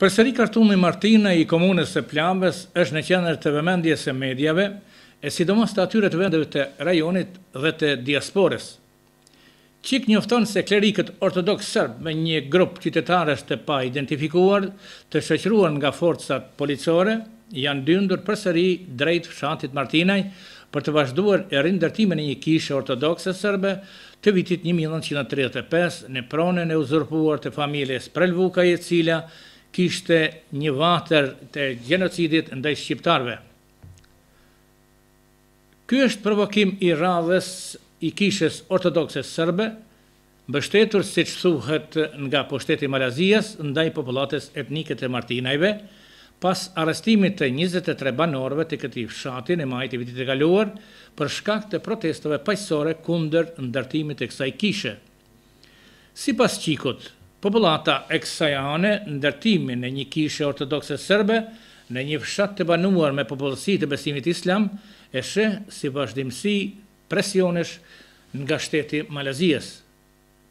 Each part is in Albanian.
Përseri kartumi Martina i komunës e Plambës është në qenër të vëmendjes e medjave e sidomos të atyre të vendeve të rajonit dhe të diasporës. Qik njofton se klerikët ortodoks sërbë me një grupë qytetarës të pa identifikuar të shëqruar nga forcat policore, janë dyndur përseri drejt fshantit Martinaj për të vazhduar e rindërtime në një kishë ortodoksë e sërbë të vitit 1935 në pronën e uzurpuar të familjes prelvuka e cila kishte një vater të genocidit ndaj shqiptarve. Ky është provokim i radhës i kishës ortodokse sërbe, bështetur si që thuhet nga poshteti Malazijas ndaj populates etnike të martinajve, pas arrestimit të 23 banorve të këti fshatin e majti vitit e galuar për shkak të protestove pajësore kunder ndërtimit e kësaj kishe. Si pas qikot, Populata e kësajane në ndërtimi në një kishë ortodoxe sërbe, në një fshat të banuar me popullësi të besimit islam, e shë si vazhdimësi presionesh nga shteti Malazijës.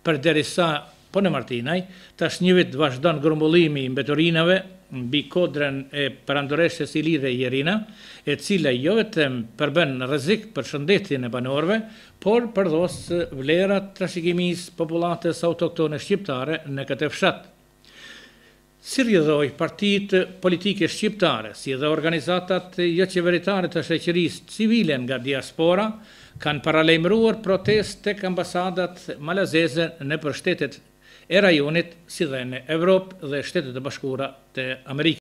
Për derisa po në Martinaj, tash një vit vazhdo në grumbullimi i mbetorinave, mbi kodrën e përandoreshe si lidhe i Jerina, e cila jo vetëm përbën në rëzik për shëndetin e banorve, por përdos vlerat të shikimis populates autoktone shqiptare në këtë fshatë. Si rjedhoj partit politike shqiptare, si dhe organizatat jo qeveritare të shëqëris civile nga diaspora, kanë paralejmruar protest të ambasadat malazese në përshtetet e rajonit, si dhe në Evropë dhe shtetet e bashkura të Amerikës.